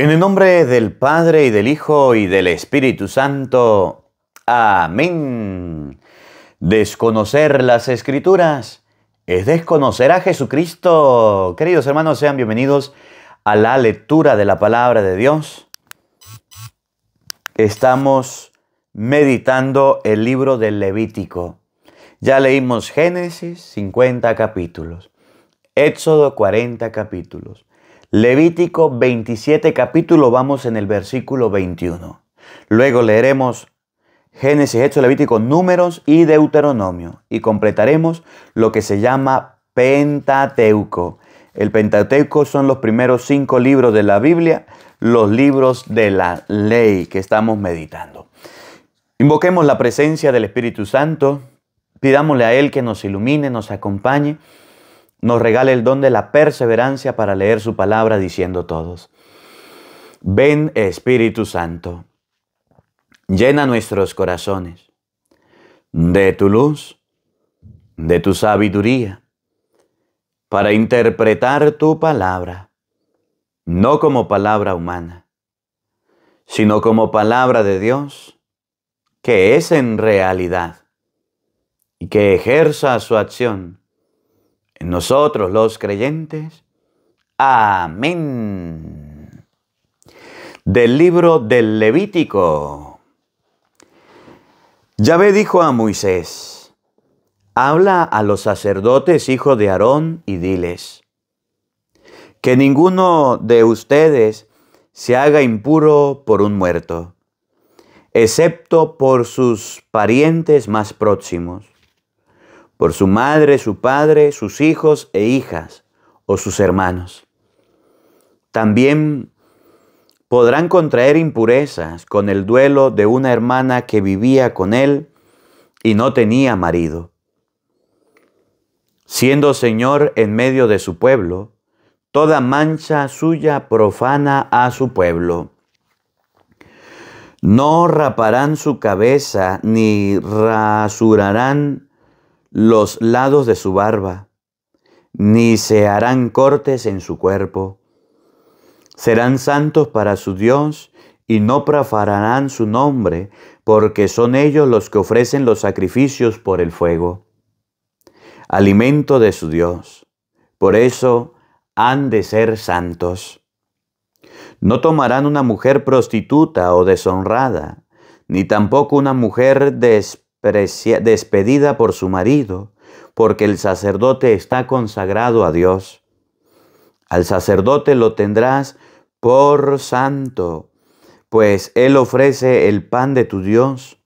En el nombre del Padre y del Hijo y del Espíritu Santo. Amén. Desconocer las escrituras es desconocer a Jesucristo. Queridos hermanos, sean bienvenidos a la lectura de la palabra de Dios. Estamos meditando el libro del Levítico. Ya leímos Génesis 50 capítulos, Éxodo 40 capítulos. Levítico 27 capítulo, vamos en el versículo 21. Luego leeremos Génesis, Hechos, Levítico, Números y Deuteronomio y completaremos lo que se llama Pentateuco. El Pentateuco son los primeros cinco libros de la Biblia, los libros de la ley que estamos meditando. Invoquemos la presencia del Espíritu Santo, pidámosle a Él que nos ilumine, nos acompañe nos regale el don de la perseverancia para leer su palabra diciendo todos, ven Espíritu Santo, llena nuestros corazones de tu luz, de tu sabiduría, para interpretar tu palabra, no como palabra humana, sino como palabra de Dios, que es en realidad, y que ejerza su acción nosotros los creyentes. Amén. Del libro del Levítico. Yahvé dijo a Moisés, habla a los sacerdotes hijos de Aarón y diles, que ninguno de ustedes se haga impuro por un muerto, excepto por sus parientes más próximos por su madre, su padre, sus hijos e hijas o sus hermanos. También podrán contraer impurezas con el duelo de una hermana que vivía con él y no tenía marido. Siendo Señor en medio de su pueblo, toda mancha suya profana a su pueblo. No raparán su cabeza ni rasurarán los lados de su barba, ni se harán cortes en su cuerpo. Serán santos para su Dios y no profanarán su nombre, porque son ellos los que ofrecen los sacrificios por el fuego, alimento de su Dios. Por eso han de ser santos. No tomarán una mujer prostituta o deshonrada, ni tampoco una mujer de despedida por su marido, porque el sacerdote está consagrado a Dios. Al sacerdote lo tendrás por santo, pues él ofrece el pan de tu Dios.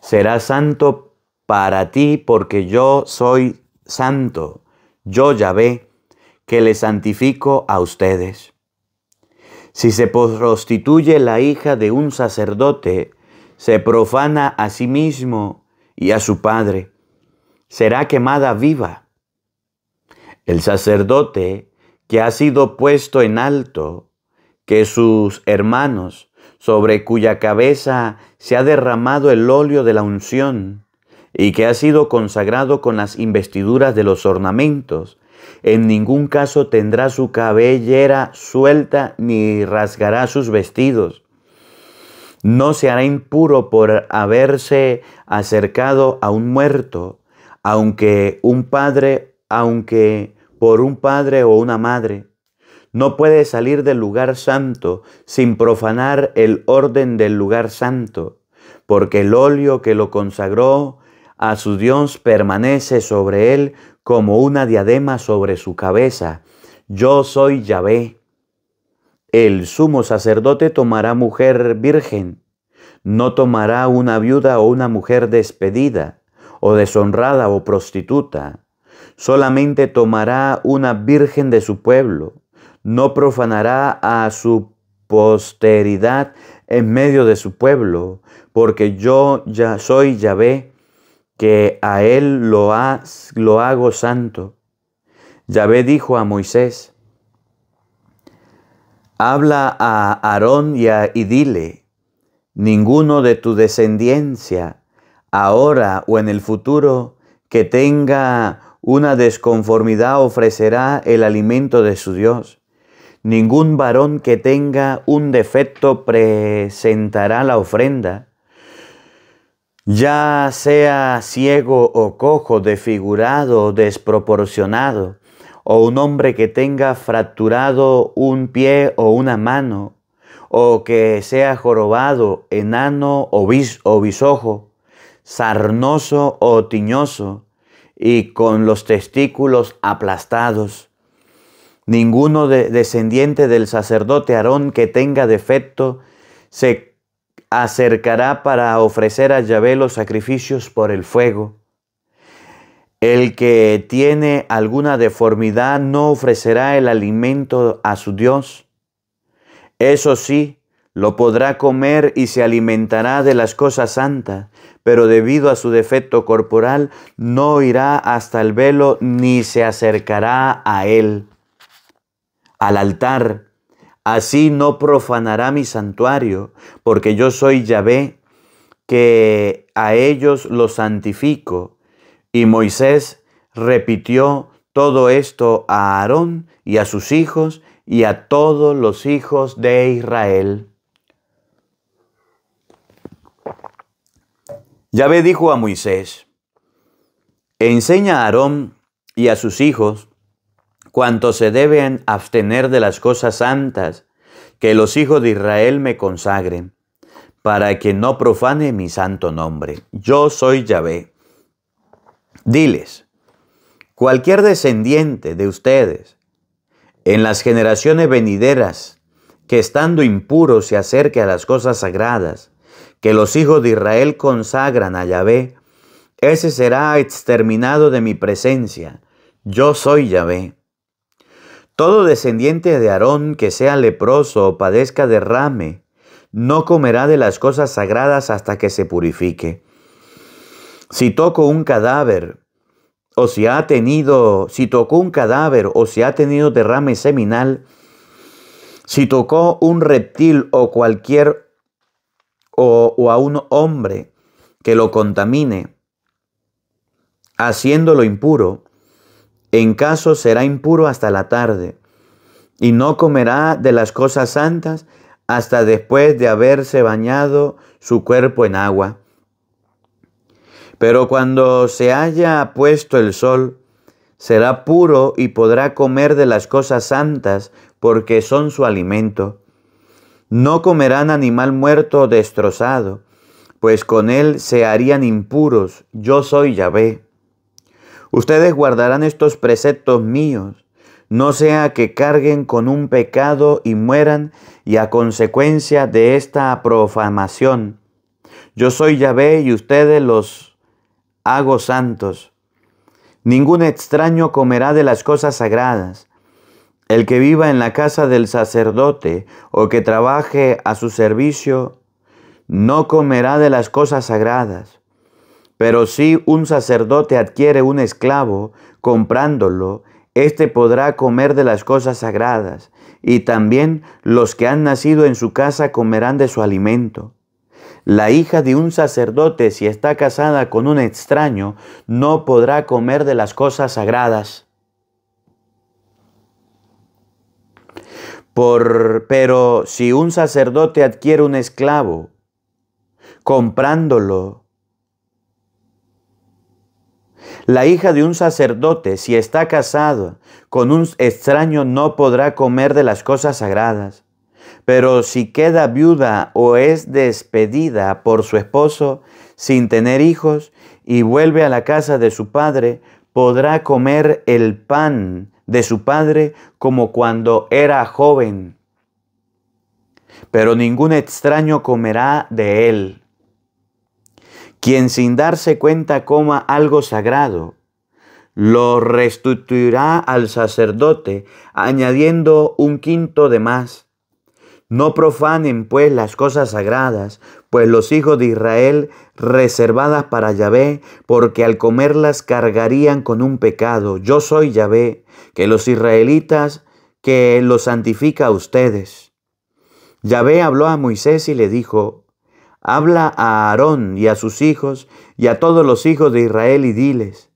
Será santo para ti porque yo soy santo, yo Yahvé, que le santifico a ustedes. Si se prostituye la hija de un sacerdote, se profana a sí mismo y a su padre, será quemada viva. El sacerdote que ha sido puesto en alto, que sus hermanos, sobre cuya cabeza se ha derramado el óleo de la unción, y que ha sido consagrado con las investiduras de los ornamentos, en ningún caso tendrá su cabellera suelta ni rasgará sus vestidos no se hará impuro por haberse acercado a un muerto, aunque un padre, aunque por un padre o una madre. No puede salir del lugar santo sin profanar el orden del lugar santo, porque el óleo que lo consagró a su Dios permanece sobre él como una diadema sobre su cabeza. Yo soy Yahvé. El sumo sacerdote tomará mujer virgen no tomará una viuda o una mujer despedida, o deshonrada o prostituta. Solamente tomará una virgen de su pueblo. No profanará a su posteridad en medio de su pueblo, porque yo ya soy Yahvé, que a él lo, lo hago santo. Yahvé dijo a Moisés, habla a Aarón y, a, y dile, ninguno de tu descendencia, ahora o en el futuro, que tenga una desconformidad ofrecerá el alimento de su Dios. Ningún varón que tenga un defecto presentará la ofrenda. Ya sea ciego o cojo, desfigurado o desproporcionado, o un hombre que tenga fracturado un pie o una mano, o que sea jorobado, enano o, o bisojo, sarnoso o tiñoso, y con los testículos aplastados. Ninguno descendiente del sacerdote Aarón que tenga defecto se acercará para ofrecer a Yahvé los sacrificios por el fuego. El que tiene alguna deformidad no ofrecerá el alimento a su Dios. Eso sí, lo podrá comer y se alimentará de las cosas santas, pero debido a su defecto corporal no irá hasta el velo ni se acercará a él, al altar. Así no profanará mi santuario, porque yo soy Yahvé, que a ellos los santifico. Y Moisés repitió todo esto a Aarón y a sus hijos y a todos los hijos de Israel. Yahvé dijo a Moisés, enseña a Aarón y a sus hijos cuánto se deben abstener de las cosas santas que los hijos de Israel me consagren, para que no profane mi santo nombre. Yo soy Yahvé. Diles, cualquier descendiente de ustedes en las generaciones venideras, que estando impuro se acerque a las cosas sagradas, que los hijos de Israel consagran a Yahvé, ese será exterminado de mi presencia. Yo soy Yahvé. Todo descendiente de Aarón que sea leproso o padezca derrame, no comerá de las cosas sagradas hasta que se purifique. Si toco un cadáver o si ha tenido, si tocó un cadáver o si ha tenido derrame seminal, si tocó un reptil o cualquier o, a un hombre que lo contamine, haciéndolo impuro, en caso será impuro hasta la tarde, y no comerá de las cosas santas hasta después de haberse bañado su cuerpo en agua. Pero cuando se haya puesto el sol, será puro y podrá comer de las cosas santas, porque son su alimento. No comerán animal muerto o destrozado, pues con él se harían impuros. Yo soy Yahvé. Ustedes guardarán estos preceptos míos, no sea que carguen con un pecado y mueran, y a consecuencia de esta profanación. Yo soy Yahvé y ustedes los hago santos. Ningún extraño comerá de las cosas sagradas. El que viva en la casa del sacerdote o que trabaje a su servicio, no comerá de las cosas sagradas. Pero si un sacerdote adquiere un esclavo, comprándolo, éste podrá comer de las cosas sagradas, y también los que han nacido en su casa comerán de su alimento. La hija de un sacerdote, si está casada con un extraño, no podrá comer de las cosas sagradas. Por, pero si un sacerdote adquiere un esclavo, comprándolo, la hija de un sacerdote, si está casada con un extraño, no podrá comer de las cosas sagradas. Pero si queda viuda o es despedida por su esposo sin tener hijos y vuelve a la casa de su padre, podrá comer el pan de su padre como cuando era joven. Pero ningún extraño comerá de él. Quien sin darse cuenta coma algo sagrado, lo restituirá al sacerdote, añadiendo un quinto de más no profanen pues las cosas sagradas, pues los hijos de Israel reservadas para Yahvé, porque al comerlas cargarían con un pecado. Yo soy Yahvé, que los israelitas, que los santifica a ustedes. Yahvé habló a Moisés y le dijo, habla a Aarón y a sus hijos y a todos los hijos de Israel y diles,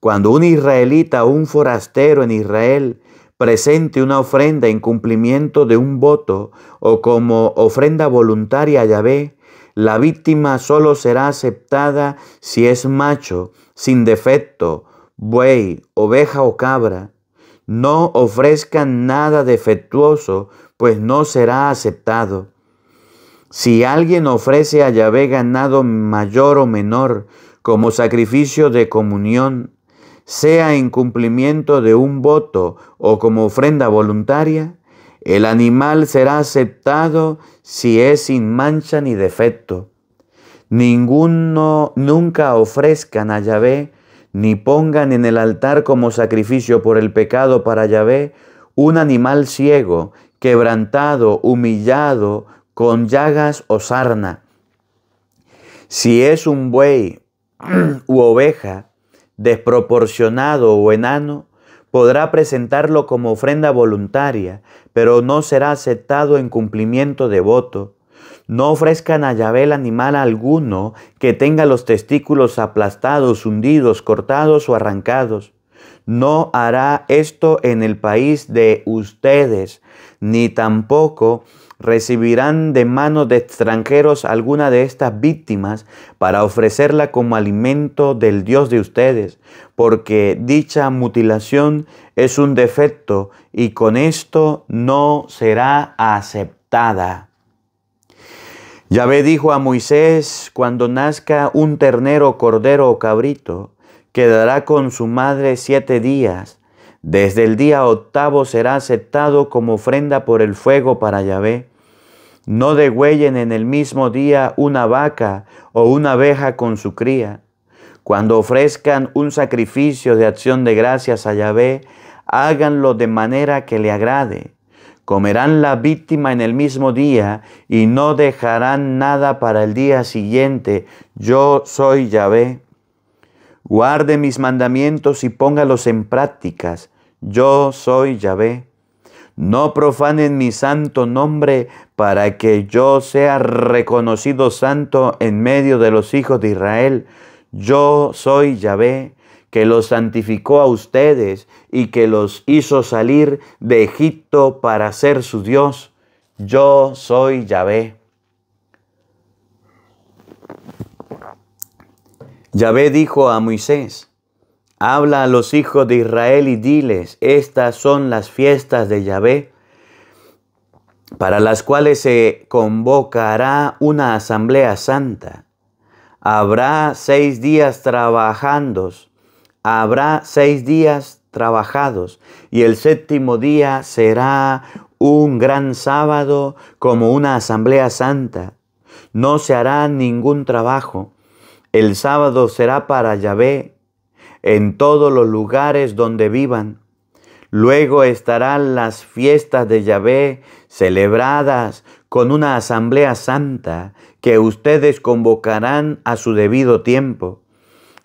cuando un israelita o un forastero en Israel presente una ofrenda en cumplimiento de un voto o como ofrenda voluntaria a Yahvé, la víctima solo será aceptada si es macho, sin defecto, buey, oveja o cabra. No ofrezcan nada defectuoso, pues no será aceptado. Si alguien ofrece a Yahvé ganado mayor o menor como sacrificio de comunión, sea en cumplimiento de un voto o como ofrenda voluntaria, el animal será aceptado si es sin mancha ni defecto. Ninguno nunca ofrezcan a Yahvé, ni pongan en el altar como sacrificio por el pecado para Yahvé un animal ciego, quebrantado, humillado, con llagas o sarna. Si es un buey u oveja, desproporcionado o enano, podrá presentarlo como ofrenda voluntaria, pero no será aceptado en cumplimiento de voto. No ofrezcan a Yahvé animal alguno que tenga los testículos aplastados, hundidos, cortados o arrancados. No hará esto en el país de ustedes, ni tampoco recibirán de manos de extranjeros alguna de estas víctimas para ofrecerla como alimento del Dios de ustedes, porque dicha mutilación es un defecto y con esto no será aceptada. Yahvé dijo a Moisés, cuando nazca un ternero, cordero o cabrito, quedará con su madre siete días. Desde el día octavo será aceptado como ofrenda por el fuego para Yahvé. No degüellen en el mismo día una vaca o una abeja con su cría. Cuando ofrezcan un sacrificio de acción de gracias a Yahvé, háganlo de manera que le agrade. Comerán la víctima en el mismo día y no dejarán nada para el día siguiente. Yo soy Yahvé. Guarde mis mandamientos y póngalos en prácticas. Yo soy Yahvé. No profanen mi santo nombre para que yo sea reconocido santo en medio de los hijos de Israel. Yo soy Yahvé, que los santificó a ustedes y que los hizo salir de Egipto para ser su Dios. Yo soy Yahvé. Yahvé dijo a Moisés, Habla a los hijos de Israel y diles, estas son las fiestas de Yahvé, para las cuales se convocará una asamblea santa. Habrá seis días trabajando, habrá seis días trabajados, y el séptimo día será un gran sábado como una asamblea santa. No se hará ningún trabajo. El sábado será para Yahvé, en todos los lugares donde vivan. Luego estarán las fiestas de Yahvé celebradas con una asamblea santa que ustedes convocarán a su debido tiempo.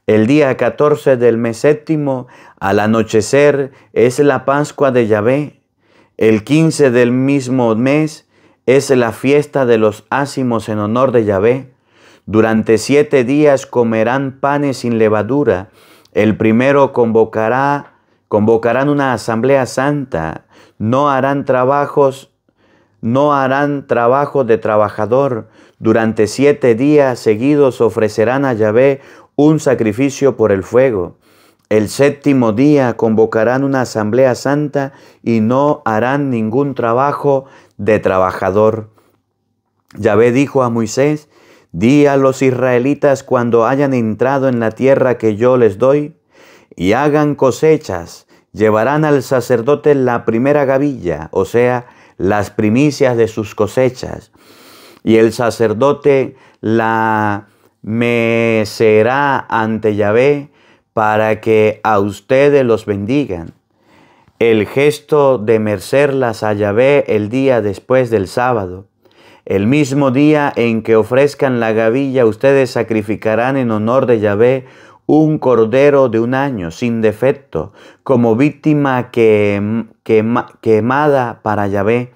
El día 14 del mes séptimo, al anochecer, es la Pascua de Yahvé. El 15 del mismo mes es la fiesta de los ácimos en honor de Yahvé. Durante siete días comerán panes sin levadura el primero convocará, convocarán una asamblea santa, no harán trabajos, no harán trabajo de trabajador. Durante siete días seguidos ofrecerán a Yahvé un sacrificio por el fuego. El séptimo día convocarán una asamblea santa y no harán ningún trabajo de trabajador. Yahvé dijo a Moisés, Di a los israelitas cuando hayan entrado en la tierra que yo les doy, y hagan cosechas, llevarán al sacerdote la primera gavilla, o sea, las primicias de sus cosechas, y el sacerdote la mecerá ante Yahvé para que a ustedes los bendigan. El gesto de mercerlas a Yahvé el día después del sábado el mismo día en que ofrezcan la gavilla, ustedes sacrificarán en honor de Yahvé un cordero de un año sin defecto, como víctima quemada para Yahvé.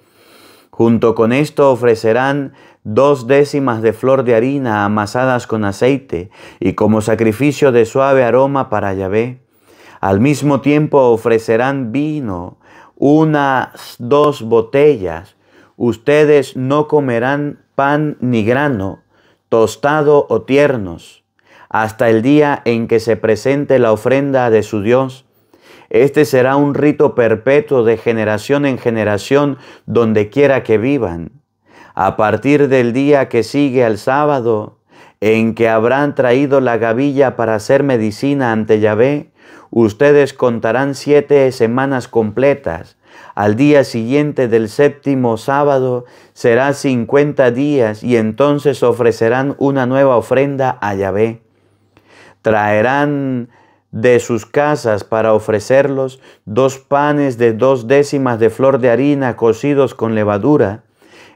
Junto con esto ofrecerán dos décimas de flor de harina amasadas con aceite y como sacrificio de suave aroma para Yahvé. Al mismo tiempo ofrecerán vino, unas dos botellas, ustedes no comerán pan ni grano, tostado o tiernos, hasta el día en que se presente la ofrenda de su Dios. Este será un rito perpetuo de generación en generación donde quiera que vivan. A partir del día que sigue al sábado, en que habrán traído la gavilla para hacer medicina ante Yahvé, ustedes contarán siete semanas completas al día siguiente del séptimo sábado será cincuenta días y entonces ofrecerán una nueva ofrenda a Yahvé. Traerán de sus casas para ofrecerlos dos panes de dos décimas de flor de harina cocidos con levadura.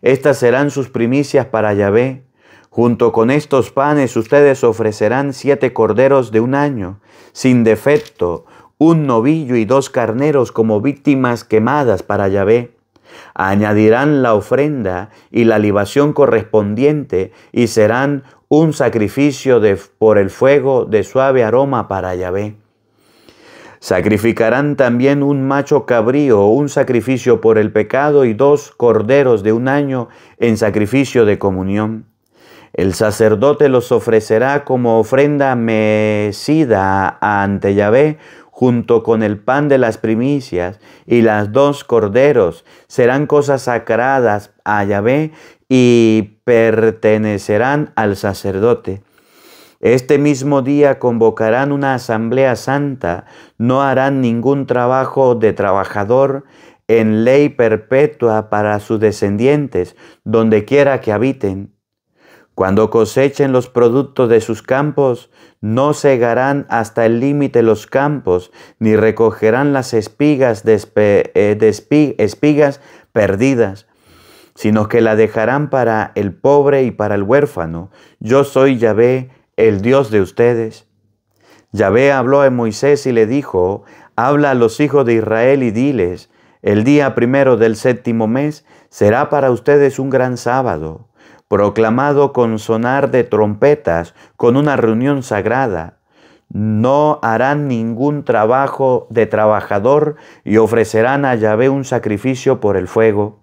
Estas serán sus primicias para Yahvé. Junto con estos panes ustedes ofrecerán siete corderos de un año, sin defecto, un novillo y dos carneros como víctimas quemadas para Yahvé. Añadirán la ofrenda y la libación correspondiente y serán un sacrificio de, por el fuego de suave aroma para Yahvé. Sacrificarán también un macho cabrío, un sacrificio por el pecado y dos corderos de un año en sacrificio de comunión. El sacerdote los ofrecerá como ofrenda mecida ante Yahvé, junto con el pan de las primicias y las dos corderos, serán cosas sacradas a Yahvé y pertenecerán al sacerdote. Este mismo día convocarán una asamblea santa, no harán ningún trabajo de trabajador en ley perpetua para sus descendientes, donde quiera que habiten. Cuando cosechen los productos de sus campos, no cegarán hasta el límite los campos, ni recogerán las espigas, eh, espigas perdidas, sino que la dejarán para el pobre y para el huérfano. Yo soy Yahvé, el Dios de ustedes. Yahvé habló a Moisés y le dijo, habla a los hijos de Israel y diles, el día primero del séptimo mes será para ustedes un gran sábado proclamado con sonar de trompetas, con una reunión sagrada. No harán ningún trabajo de trabajador y ofrecerán a Yahvé un sacrificio por el fuego.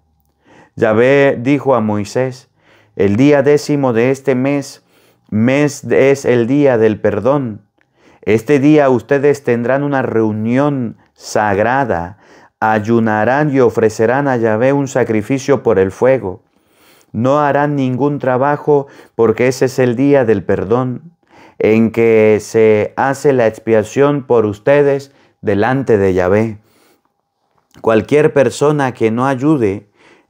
Yahvé dijo a Moisés, el día décimo de este mes, mes es el día del perdón. Este día ustedes tendrán una reunión sagrada, ayunarán y ofrecerán a Yahvé un sacrificio por el fuego no harán ningún trabajo porque ese es el día del perdón en que se hace la expiación por ustedes delante de Yahvé. Cualquier persona que no ayude,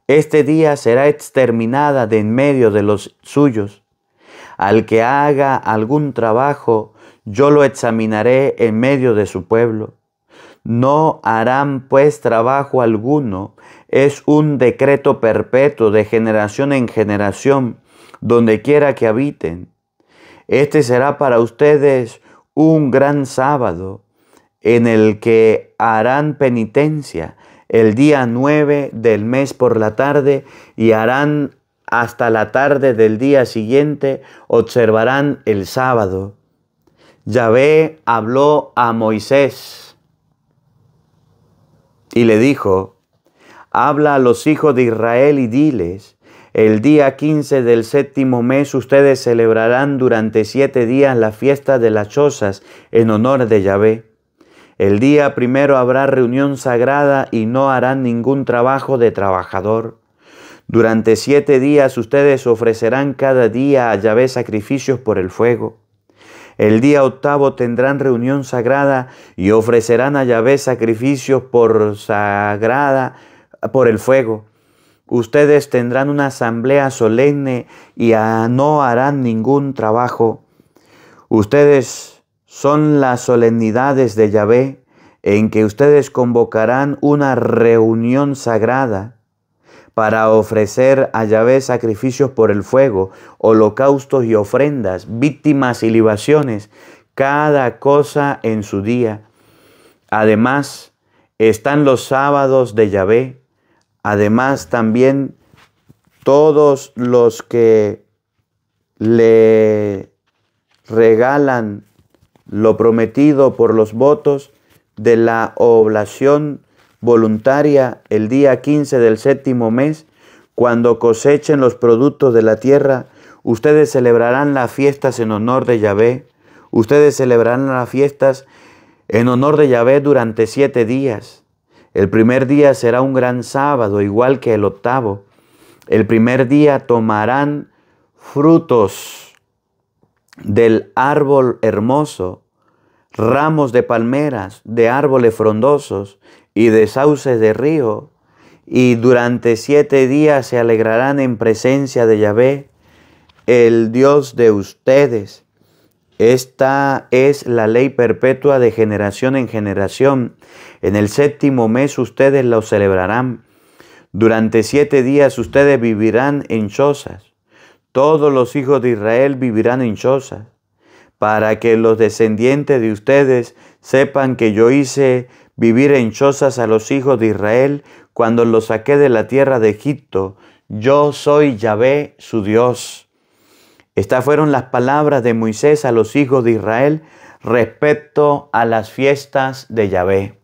este día será exterminada de en medio de los suyos. Al que haga algún trabajo, yo lo examinaré en medio de su pueblo. No harán pues trabajo alguno es un decreto perpetuo de generación en generación, donde quiera que habiten. Este será para ustedes un gran sábado en el que harán penitencia el día nueve del mes por la tarde y harán hasta la tarde del día siguiente, observarán el sábado. Yahvé habló a Moisés y le dijo, habla a los hijos de Israel y diles, el día quince del séptimo mes ustedes celebrarán durante siete días la fiesta de las chozas en honor de Yahvé. El día primero habrá reunión sagrada y no harán ningún trabajo de trabajador. Durante siete días ustedes ofrecerán cada día a Yahvé sacrificios por el fuego. El día octavo tendrán reunión sagrada y ofrecerán a Yahvé sacrificios por sagrada por el fuego. Ustedes tendrán una asamblea solemne y no harán ningún trabajo. Ustedes son las solemnidades de Yahvé, en que ustedes convocarán una reunión sagrada para ofrecer a Yahvé sacrificios por el fuego, holocaustos y ofrendas, víctimas y libaciones, cada cosa en su día. Además, están los sábados de Yahvé, Además, también todos los que le regalan lo prometido por los votos de la oblación voluntaria el día 15 del séptimo mes, cuando cosechen los productos de la tierra, ustedes celebrarán las fiestas en honor de Yahvé. Ustedes celebrarán las fiestas en honor de Yahvé durante siete días. El primer día será un gran sábado, igual que el octavo. El primer día tomarán frutos del árbol hermoso, ramos de palmeras, de árboles frondosos y de sauces de río, y durante siete días se alegrarán en presencia de Yahvé, el Dios de ustedes esta es la ley perpetua de generación en generación. En el séptimo mes ustedes la celebrarán. Durante siete días ustedes vivirán en chozas. Todos los hijos de Israel vivirán en chozas, para que los descendientes de ustedes sepan que yo hice vivir en chozas a los hijos de Israel cuando los saqué de la tierra de Egipto. Yo soy Yahvé, su Dios. Estas fueron las palabras de Moisés a los hijos de Israel respecto a las fiestas de Yahvé.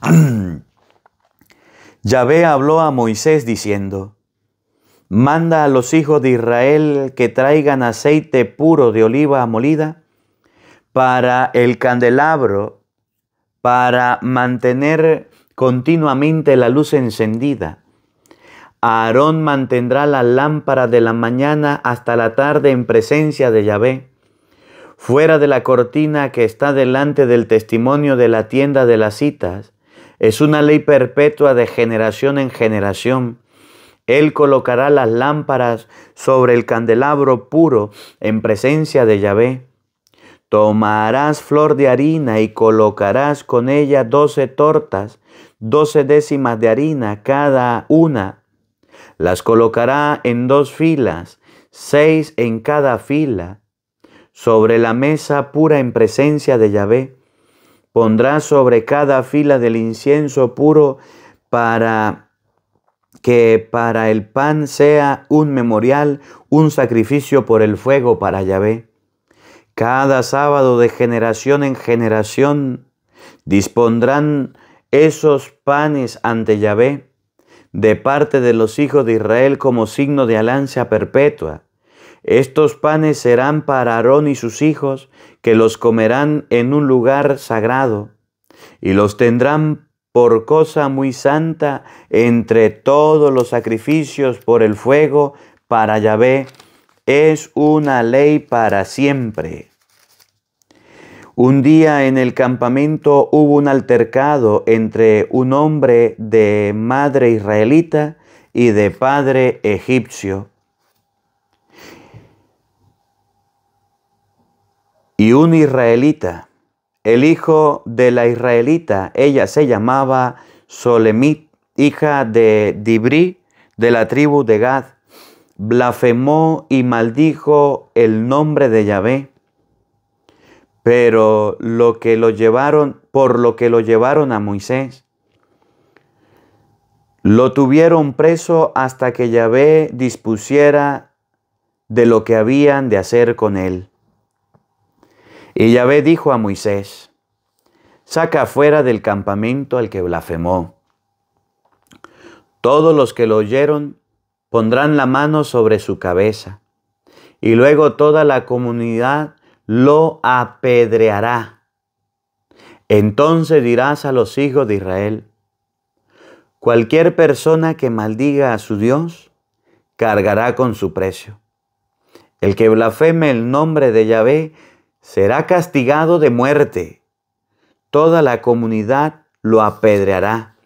Yahvé habló a Moisés diciendo, Manda a los hijos de Israel que traigan aceite puro de oliva molida para el candelabro, para mantener continuamente la luz encendida Aarón mantendrá la lámpara de la mañana hasta la tarde en presencia de Yahvé, fuera de la cortina que está delante del testimonio de la tienda de las citas. Es una ley perpetua de generación en generación. Él colocará las lámparas sobre el candelabro puro en presencia de Yahvé. Tomarás flor de harina y colocarás con ella doce tortas, doce décimas de harina cada una las colocará en dos filas, seis en cada fila, sobre la mesa pura en presencia de Yahvé. Pondrá sobre cada fila del incienso puro para que para el pan sea un memorial, un sacrificio por el fuego para Yahvé. Cada sábado de generación en generación dispondrán esos panes ante Yahvé de parte de los hijos de Israel como signo de alianza perpetua. Estos panes serán para Aarón y sus hijos, que los comerán en un lugar sagrado, y los tendrán por cosa muy santa entre todos los sacrificios por el fuego para Yahvé. Es una ley para siempre. Un día en el campamento hubo un altercado entre un hombre de madre israelita y de padre egipcio. Y un israelita, el hijo de la israelita, ella se llamaba Solemit, hija de Dibri, de la tribu de Gad, blasfemó y maldijo el nombre de Yahvé pero lo que lo llevaron, por lo que lo llevaron a Moisés. Lo tuvieron preso hasta que Yahvé dispusiera de lo que habían de hacer con él. Y Yahvé dijo a Moisés, saca fuera del campamento al que blasfemó. Todos los que lo oyeron pondrán la mano sobre su cabeza, y luego toda la comunidad lo apedreará. Entonces dirás a los hijos de Israel, cualquier persona que maldiga a su Dios, cargará con su precio. El que blasfeme el nombre de Yahvé será castigado de muerte. Toda la comunidad lo apedreará,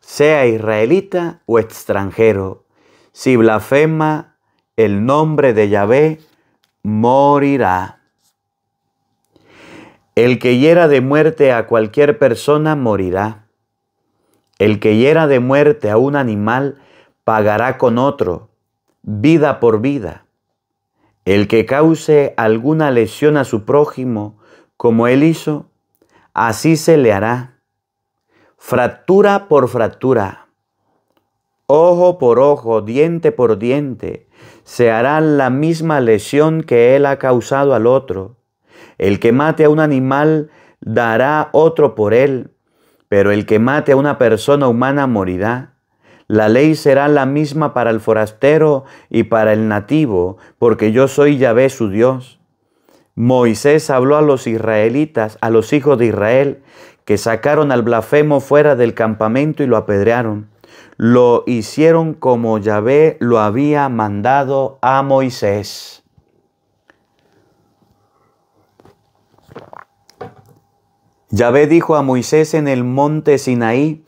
sea israelita o extranjero. Si blasfema el nombre de Yahvé, morirá. El que hiera de muerte a cualquier persona morirá. El que hiera de muerte a un animal pagará con otro, vida por vida. El que cause alguna lesión a su prójimo, como él hizo, así se le hará. Fractura por fractura, ojo por ojo, diente por diente, se hará la misma lesión que él ha causado al otro el que mate a un animal dará otro por él, pero el que mate a una persona humana morirá. La ley será la misma para el forastero y para el nativo, porque yo soy Yahvé su Dios. Moisés habló a los israelitas, a los hijos de Israel, que sacaron al blasfemo fuera del campamento y lo apedrearon. Lo hicieron como Yahvé lo había mandado a Moisés. Yahvé dijo a Moisés en el monte Sinaí,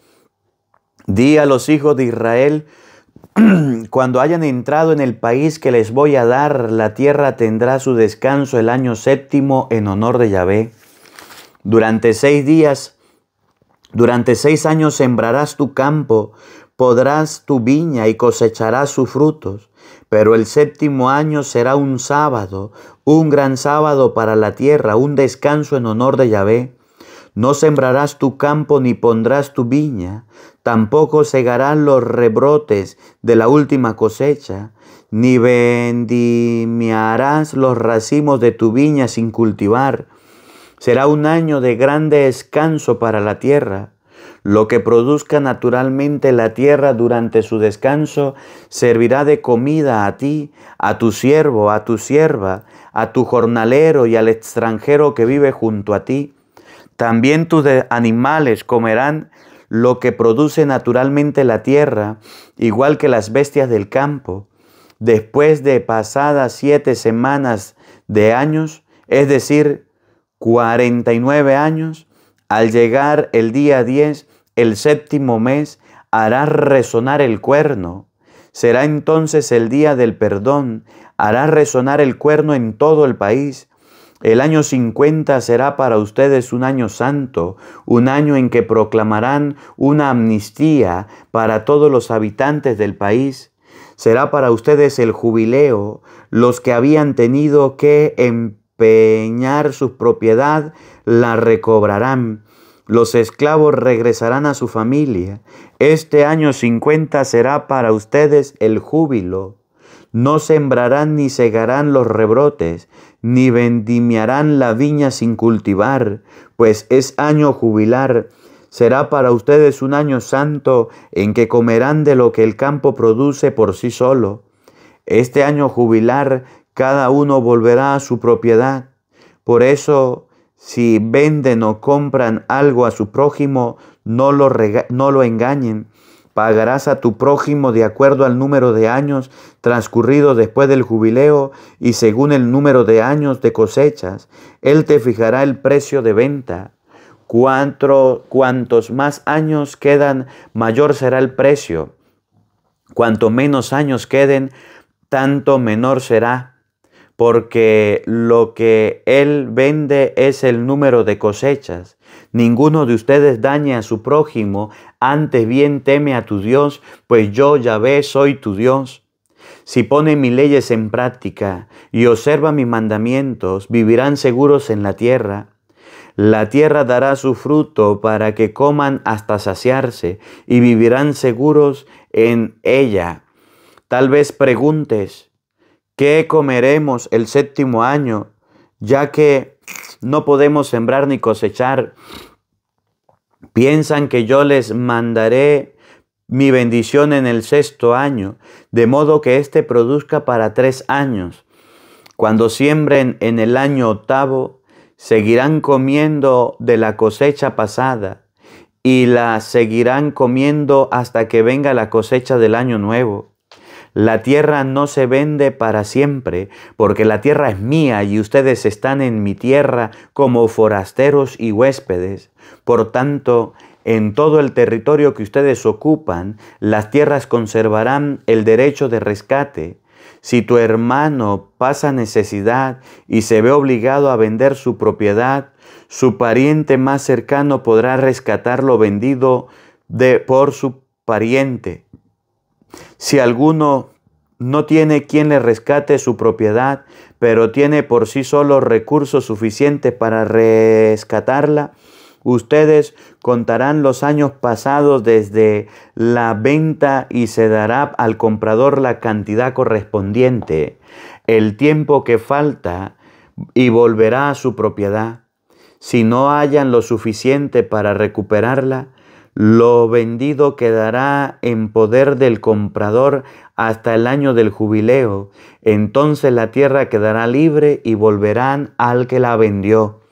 di a los hijos de Israel, cuando hayan entrado en el país que les voy a dar, la tierra tendrá su descanso el año séptimo en honor de Yahvé. Durante seis días, durante seis años sembrarás tu campo, podrás tu viña y cosecharás sus frutos. Pero el séptimo año será un sábado, un gran sábado para la tierra, un descanso en honor de Yahvé. No sembrarás tu campo ni pondrás tu viña, tampoco segarás los rebrotes de la última cosecha, ni vendimiarás los racimos de tu viña sin cultivar. Será un año de grande descanso para la tierra. Lo que produzca naturalmente la tierra durante su descanso servirá de comida a ti, a tu siervo, a tu sierva, a tu jornalero y al extranjero que vive junto a ti. También tus animales comerán lo que produce naturalmente la tierra, igual que las bestias del campo. Después de pasadas siete semanas de años, es decir, 49 años, al llegar el día 10, el séptimo mes, hará resonar el cuerno. Será entonces el día del perdón, hará resonar el cuerno en todo el país el año 50 será para ustedes un año santo, un año en que proclamarán una amnistía para todos los habitantes del país. Será para ustedes el jubileo, los que habían tenido que empeñar su propiedad la recobrarán. Los esclavos regresarán a su familia. Este año 50 será para ustedes el júbilo. No sembrarán ni segarán los rebrotes, ni vendimiarán la viña sin cultivar, pues es año jubilar. Será para ustedes un año santo en que comerán de lo que el campo produce por sí solo. Este año jubilar cada uno volverá a su propiedad. Por eso, si venden o compran algo a su prójimo, no lo, no lo engañen Pagarás a tu prójimo de acuerdo al número de años transcurrido después del jubileo y según el número de años de cosechas. Él te fijará el precio de venta. cuantos más años quedan, mayor será el precio. Cuanto menos años queden, tanto menor será, porque lo que él vende es el número de cosechas. Ninguno de ustedes dañe a su prójimo, antes bien teme a tu Dios, pues yo, Yahvé, soy tu Dios. Si pone mis leyes en práctica y observa mis mandamientos, vivirán seguros en la tierra. La tierra dará su fruto para que coman hasta saciarse y vivirán seguros en ella. Tal vez preguntes, ¿qué comeremos el séptimo año? Ya que no podemos sembrar ni cosechar. Piensan que yo les mandaré mi bendición en el sexto año, de modo que éste produzca para tres años. Cuando siembren en el año octavo, seguirán comiendo de la cosecha pasada y la seguirán comiendo hasta que venga la cosecha del año nuevo. La tierra no se vende para siempre, porque la tierra es mía y ustedes están en mi tierra como forasteros y huéspedes. Por tanto, en todo el territorio que ustedes ocupan, las tierras conservarán el derecho de rescate. Si tu hermano pasa necesidad y se ve obligado a vender su propiedad, su pariente más cercano podrá rescatar lo vendido de, por su pariente si alguno no tiene quien le rescate su propiedad, pero tiene por sí solo recursos suficientes para rescatarla, ustedes contarán los años pasados desde la venta y se dará al comprador la cantidad correspondiente, el tiempo que falta y volverá a su propiedad. Si no hayan lo suficiente para recuperarla, lo vendido quedará en poder del comprador hasta el año del jubileo. Entonces la tierra quedará libre y volverán al que la vendió.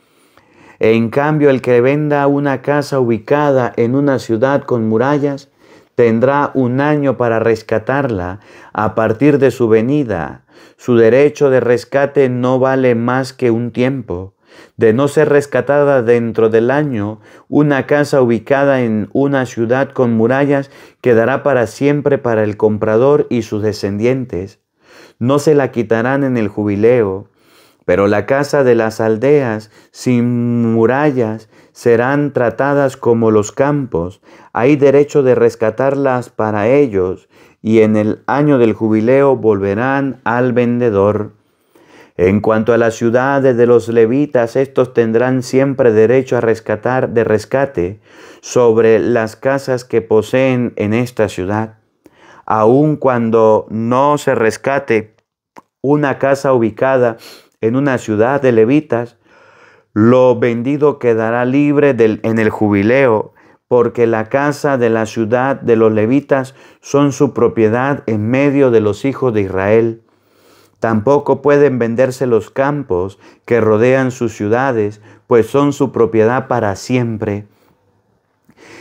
En cambio, el que venda una casa ubicada en una ciudad con murallas, tendrá un año para rescatarla a partir de su venida. Su derecho de rescate no vale más que un tiempo de no ser rescatada dentro del año, una casa ubicada en una ciudad con murallas quedará para siempre para el comprador y sus descendientes. No se la quitarán en el jubileo, pero la casa de las aldeas sin murallas serán tratadas como los campos. Hay derecho de rescatarlas para ellos, y en el año del jubileo volverán al vendedor en cuanto a las ciudades de los levitas, estos tendrán siempre derecho a rescatar de rescate sobre las casas que poseen en esta ciudad, aun cuando no se rescate una casa ubicada en una ciudad de levitas, lo vendido quedará libre en el jubileo, porque la casa de la ciudad de los levitas son su propiedad en medio de los hijos de Israel. Tampoco pueden venderse los campos que rodean sus ciudades, pues son su propiedad para siempre.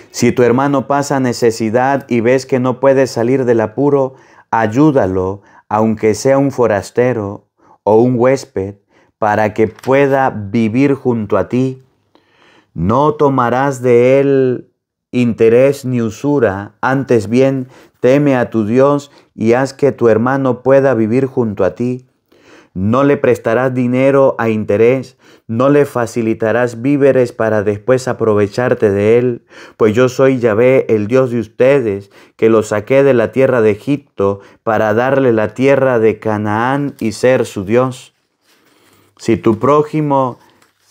Si tu hermano pasa necesidad y ves que no puede salir del apuro, ayúdalo, aunque sea un forastero o un huésped, para que pueda vivir junto a ti. No tomarás de él interés ni usura, antes bien Teme a tu Dios y haz que tu hermano pueda vivir junto a ti. No le prestarás dinero a interés, no le facilitarás víveres para después aprovecharte de él, pues yo soy Yahvé, el Dios de ustedes, que lo saqué de la tierra de Egipto para darle la tierra de Canaán y ser su Dios. Si tu prójimo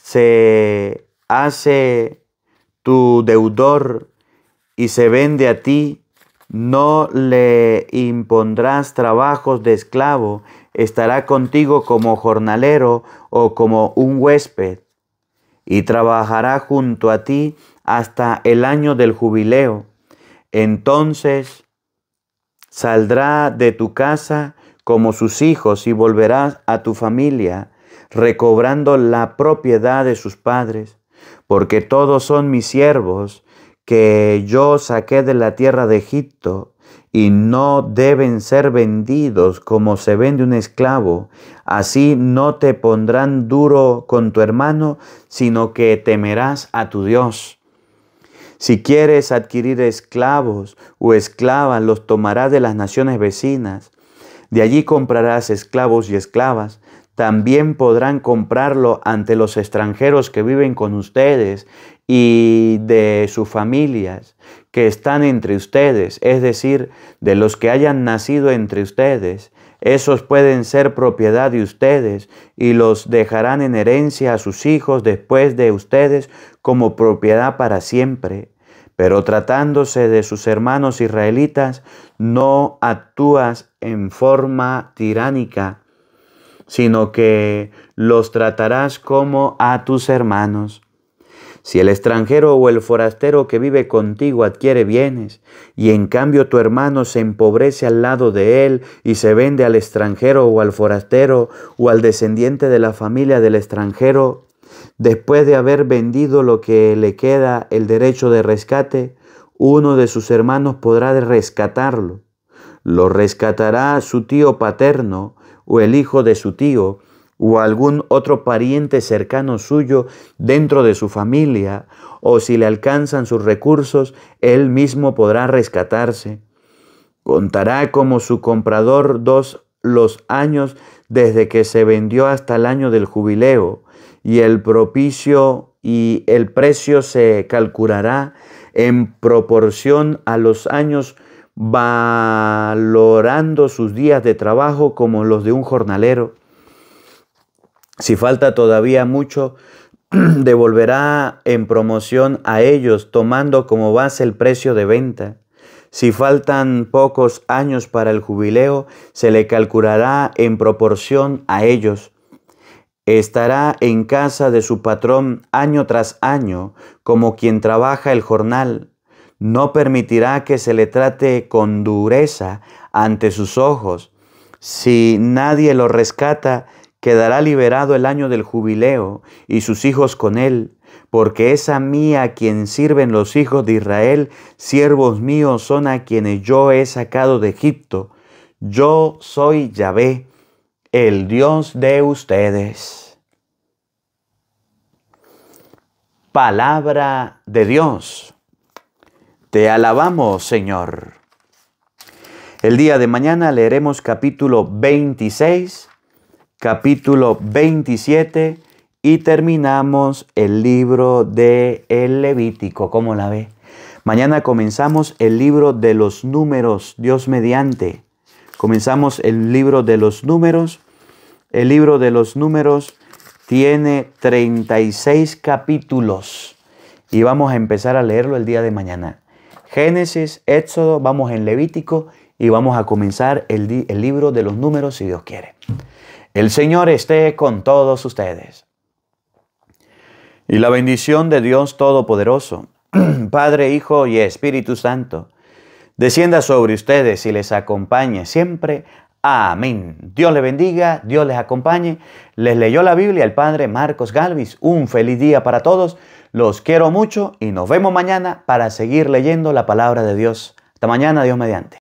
se hace tu deudor y se vende a ti, no le impondrás trabajos de esclavo, estará contigo como jornalero o como un huésped, y trabajará junto a ti hasta el año del jubileo. Entonces saldrá de tu casa como sus hijos y volverás a tu familia, recobrando la propiedad de sus padres, porque todos son mis siervos que yo saqué de la tierra de Egipto, y no deben ser vendidos como se vende un esclavo. Así no te pondrán duro con tu hermano, sino que temerás a tu Dios. Si quieres adquirir esclavos o esclavas, los tomarás de las naciones vecinas. De allí comprarás esclavos y esclavas. También podrán comprarlo ante los extranjeros que viven con ustedes y de sus familias que están entre ustedes, es decir, de los que hayan nacido entre ustedes, esos pueden ser propiedad de ustedes y los dejarán en herencia a sus hijos después de ustedes como propiedad para siempre. Pero tratándose de sus hermanos israelitas, no actúas en forma tiránica, sino que los tratarás como a tus hermanos. Si el extranjero o el forastero que vive contigo adquiere bienes, y en cambio tu hermano se empobrece al lado de él y se vende al extranjero o al forastero o al descendiente de la familia del extranjero, después de haber vendido lo que le queda el derecho de rescate, uno de sus hermanos podrá rescatarlo. Lo rescatará su tío paterno o el hijo de su tío, o algún otro pariente cercano suyo dentro de su familia, o si le alcanzan sus recursos, él mismo podrá rescatarse. Contará como su comprador dos los años desde que se vendió hasta el año del jubileo, y el propicio y el precio se calculará en proporción a los años valorando sus días de trabajo como los de un jornalero. Si falta todavía mucho, devolverá en promoción a ellos, tomando como base el precio de venta. Si faltan pocos años para el jubileo, se le calculará en proporción a ellos. Estará en casa de su patrón año tras año, como quien trabaja el jornal. No permitirá que se le trate con dureza ante sus ojos. Si nadie lo rescata, quedará liberado el año del jubileo y sus hijos con él, porque es a mí a quien sirven los hijos de Israel, siervos míos son a quienes yo he sacado de Egipto. Yo soy Yahvé, el Dios de ustedes. Palabra de Dios. Te alabamos, Señor. El día de mañana leeremos capítulo 26 capítulo 27 y terminamos el libro de el Levítico, ¿cómo la ve? Mañana comenzamos el libro de los números, Dios mediante. Comenzamos el libro de los números. El libro de los números tiene 36 capítulos y vamos a empezar a leerlo el día de mañana. Génesis, Éxodo, vamos en Levítico y vamos a comenzar el libro de los números si Dios quiere. El Señor esté con todos ustedes. Y la bendición de Dios Todopoderoso, Padre, Hijo y Espíritu Santo, descienda sobre ustedes y les acompañe siempre. Amén. Dios les bendiga, Dios les acompañe. Les leyó la Biblia el Padre Marcos Galvis. Un feliz día para todos. Los quiero mucho y nos vemos mañana para seguir leyendo la palabra de Dios. Hasta mañana, Dios mediante.